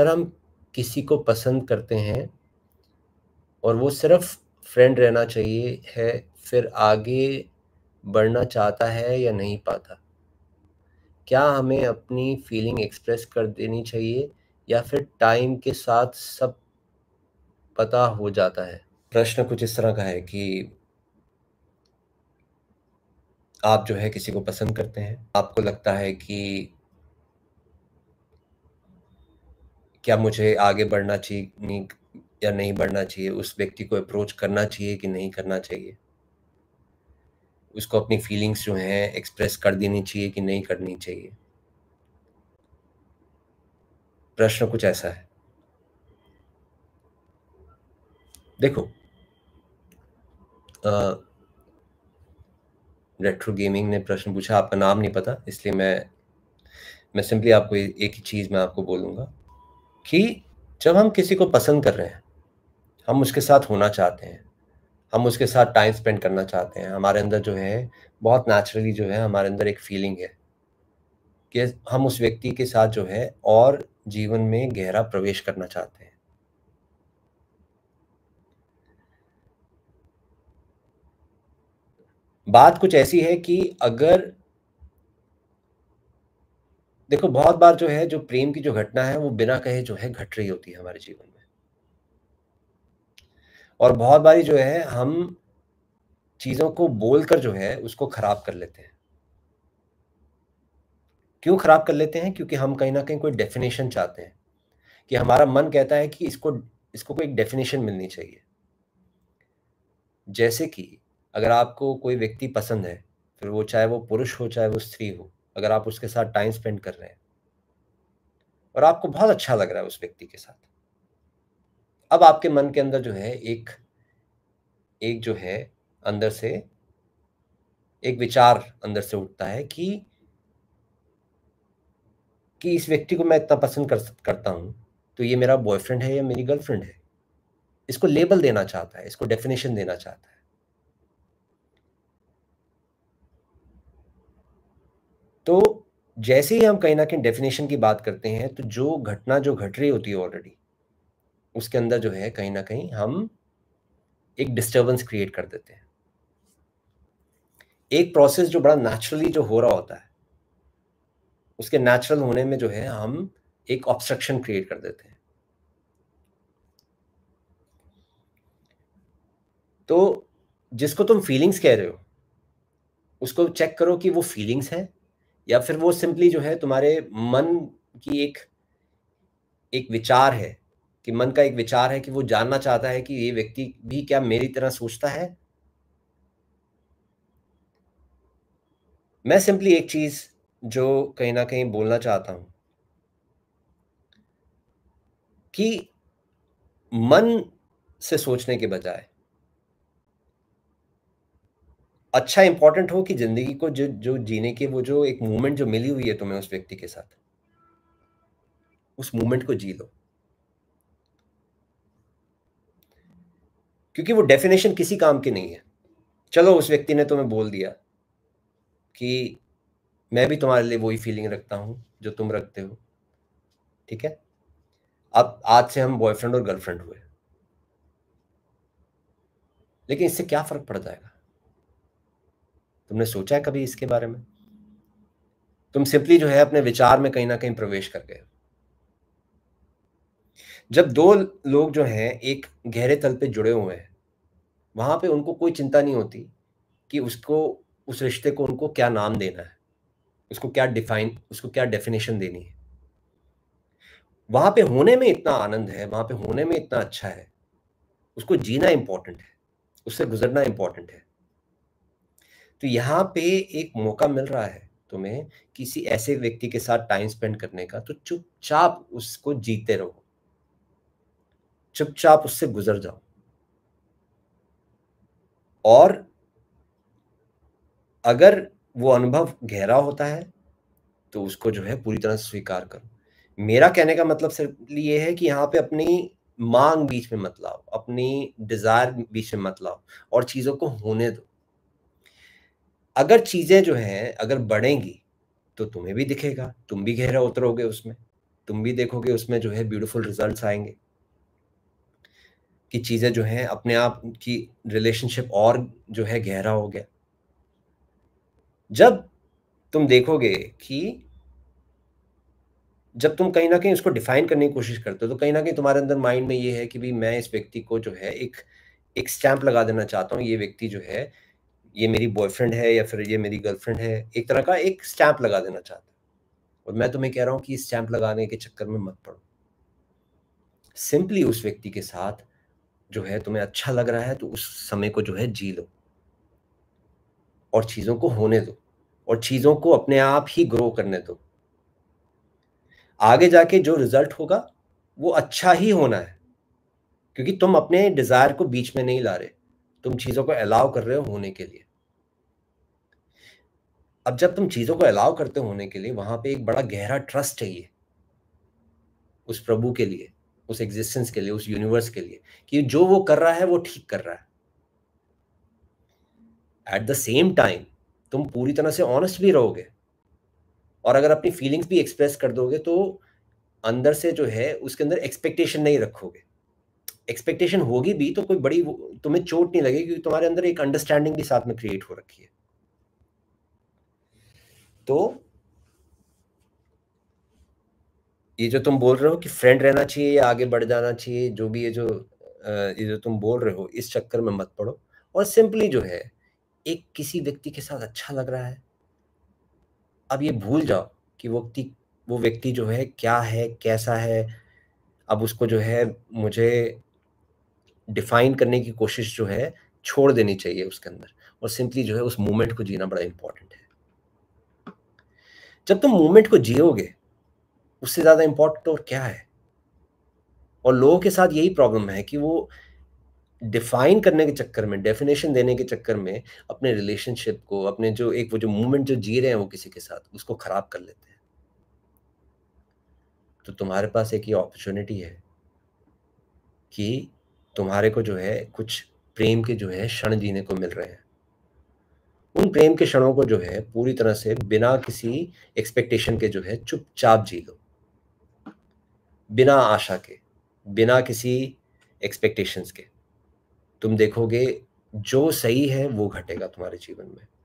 अगर हम किसी को पसंद करते हैं और वो सिर्फ फ्रेंड रहना चाहिए है फिर आगे बढ़ना चाहता है या नहीं पाता क्या हमें अपनी फीलिंग एक्सप्रेस कर देनी चाहिए या फिर टाइम के साथ सब पता हो जाता है प्रश्न कुछ इस तरह का है कि आप जो है किसी को पसंद करते हैं आपको लगता है कि क्या मुझे आगे बढ़ना चाहिए या नहीं बढ़ना चाहिए उस व्यक्ति को अप्रोच करना चाहिए कि नहीं करना चाहिए उसको अपनी फीलिंग्स जो हैं एक्सप्रेस कर देनी चाहिए कि नहीं करनी चाहिए प्रश्न कुछ ऐसा है देखो रेट्रो गेमिंग ने प्रश्न पूछा आपका नाम नहीं पता इसलिए मैं मैं सिंपली आपको एक ही चीज़ मैं आपको बोलूंगा कि जब हम किसी को पसंद कर रहे हैं हम उसके साथ होना चाहते हैं हम उसके साथ टाइम स्पेंड करना चाहते हैं हमारे अंदर जो है बहुत नेचुरली जो है हमारे अंदर एक फीलिंग है कि हम उस व्यक्ति के साथ जो है और जीवन में गहरा प्रवेश करना चाहते हैं बात कुछ ऐसी है कि अगर देखो बहुत बार जो है जो प्रेम की जो घटना है वो बिना कहे जो है घट रही होती है हमारे जीवन में और बहुत बारी जो है हम चीजों को बोलकर जो है उसको खराब कर लेते हैं क्यों खराब कर लेते हैं क्योंकि हम कहीं ना कहीं कोई डेफिनेशन चाहते हैं कि हमारा मन कहता है कि इसको इसको कोई डेफिनेशन मिलनी चाहिए जैसे कि अगर आपको कोई व्यक्ति पसंद है फिर वो चाहे वो पुरुष हो चाहे वो स्त्री हो अगर आप उसके साथ टाइम स्पेंड कर रहे हैं और आपको बहुत अच्छा लग रहा है उस व्यक्ति के साथ अब आपके मन के अंदर जो है एक एक जो है अंदर से एक विचार अंदर से उठता है कि कि इस व्यक्ति को मैं इतना पसंद कर करता हूं तो ये मेरा बॉयफ्रेंड है या मेरी गर्लफ्रेंड है इसको लेबल देना चाहता है इसको डेफिनेशन देना चाहता है जैसे ही हम कहीं ना कहीं डेफिनेशन की बात करते हैं तो जो घटना जो घट रही होती है ऑलरेडी उसके अंदर जो है कहीं ना कहीं हम एक डिस्टर्बेंस क्रिएट कर देते हैं एक प्रोसेस जो बड़ा नेचुरली जो हो रहा होता है उसके नेचुरल होने में जो है हम एक ऑब्स्ट्रक्शन क्रिएट कर देते हैं तो जिसको तुम फीलिंग्स कह रहे हो उसको चेक करो कि वो फीलिंग्स हैं या फिर वो सिंपली जो है तुम्हारे मन की एक एक विचार है कि मन का एक विचार है कि वो जानना चाहता है कि ये व्यक्ति भी क्या मेरी तरह सोचता है मैं सिंपली एक चीज जो कहीं ना कहीं बोलना चाहता हूं कि मन से सोचने के बजाय अच्छा इंपॉर्टेंट हो कि जिंदगी को जो जो जीने के वो जो एक मूवमेंट जो मिली हुई है तुम्हें उस व्यक्ति के साथ उस मूवमेंट को जी लो क्योंकि वो डेफिनेशन किसी काम की नहीं है चलो उस व्यक्ति ने तुम्हें बोल दिया कि मैं भी तुम्हारे लिए वही फीलिंग रखता हूं जो तुम रखते हो ठीक है अब आज से हम बॉयफ्रेंड और गर्लफ्रेंड हुए लेकिन इससे क्या फर्क पड़ जाएगा तुमने सोचा है कभी इसके बारे में तुम सिंपली जो है अपने विचार में कहीं ना कहीं प्रवेश कर गए जब दो लोग जो हैं एक गहरे तल पे जुड़े हुए हैं वहां पे उनको कोई चिंता नहीं होती कि उसको उस रिश्ते को उनको क्या नाम देना है उसको क्या डिफाइन उसको क्या डेफिनेशन देनी है वहां पे होने में इतना आनंद है वहां पे होने में इतना अच्छा है उसको जीना इंपॉर्टेंट है उससे गुजरना इंपॉर्टेंट है तो यहाँ पे एक मौका मिल रहा है तुम्हें किसी ऐसे व्यक्ति के साथ टाइम स्पेंड करने का तो चुपचाप उसको जीते रहो चुपचाप उससे गुजर जाओ और अगर वो अनुभव गहरा होता है तो उसको जो है पूरी तरह स्वीकार करो मेरा कहने का मतलब सिर्फ ये है कि यहाँ पे अपनी मांग बीच में मत लाओ अपनी डिजायर बीच में मत लाओ और चीज़ों को होने दो अगर चीज़ें जो हैं अगर बढ़ेंगी तो तुम्हें भी दिखेगा तुम भी गहरा उतरोगे उसमें तुम भी देखोगे उसमें जो है ब्यूटीफुल रिजल्ट्स आएंगे कि चीज़ें जो हैं अपने आप की रिलेशनशिप और जो है गहरा हो गया जब तुम देखोगे कि जब तुम कहीं ना कहीं उसको डिफाइन करने की कोशिश करते हो तो कहीं ना कहीं तुम्हारे अंदर माइंड में ये है कि भाई मैं इस व्यक्ति को जो है एक एक स्टैंप लगा देना चाहता हूँ ये व्यक्ति जो है ये मेरी बॉयफ्रेंड है या फिर ये मेरी गर्लफ्रेंड है एक तरह का एक स्टैंप लगा देना चाहता है और मैं तुम्हें कह रहा हूं कि स्टैंप लगाने के चक्कर में मत पड़ो सिंपली उस व्यक्ति के साथ जो है तुम्हें अच्छा लग रहा है तो उस समय को जो है जी लो और चीज़ों को होने दो और चीज़ों को अपने आप ही ग्रो करने दो आगे जाके जो रिजल्ट होगा वो अच्छा ही होना है क्योंकि तुम अपने डिज़ायर को बीच में नहीं ला रहे तुम चीज़ों को अलाउ कर रहे हो होने के लिए अब जब तुम चीज़ों को अलाउ करते होने के लिए वहां पे एक बड़ा गहरा ट्रस्ट चाहिए उस प्रभु के लिए उस एग्जिस्टेंस के लिए उस यूनिवर्स के लिए कि जो वो कर रहा है वो ठीक कर रहा है एट द सेम टाइम तुम पूरी तरह से ऑनेस्ट भी रहोगे और अगर अपनी फीलिंग्स भी एक्सप्रेस कर दोगे तो अंदर से जो है उसके अंदर एक्सपेक्टेशन नहीं रखोगे एक्सपेक्टेशन होगी भी तो कोई बड़ी तुम्हें चोट नहीं लगेगी क्योंकि तुम्हारे अंदर एक अंडरस्टैंडिंग भी साथ में क्रिएट हो रखी है तो ये जो तुम बोल रहे हो कि फ्रेंड रहना चाहिए या आगे बढ़ जाना चाहिए जो भी ये जो ये जो तुम बोल रहे हो इस चक्कर में मत पड़ो और सिंपली जो है एक किसी व्यक्ति के साथ अच्छा लग रहा है अब ये भूल जाओ कि वो व्यक्ति वो व्यक्ति जो है क्या है कैसा है अब उसको जो है मुझे डिफाइन करने की कोशिश जो है छोड़ देनी चाहिए उसके अंदर और सिंपली जो है उस मोमेंट को जीना बड़ा इंपॉर्टेंट है जब तुम मोमेंट को जियोगे उससे ज़्यादा इम्पोर्टेंट तो और क्या है और लोगों के साथ यही प्रॉब्लम है कि वो डिफाइन करने के चक्कर में डेफिनेशन देने के चक्कर में अपने रिलेशनशिप को अपने जो एक वो जो मूवमेंट जो जी रहे हैं वो किसी के साथ उसको ख़राब कर लेते हैं तो तुम्हारे पास एक ये अपॉर्चुनिटी है कि तुम्हारे को जो है कुछ प्रेम के जो है क्षण जीने को मिल रहे हैं उन प्रेम के क्षणों को जो है पूरी तरह से बिना किसी एक्सपेक्टेशन के जो है चुपचाप जी लो बिना आशा के बिना किसी एक्सपेक्टेशंस के तुम देखोगे जो सही है वो घटेगा तुम्हारे जीवन में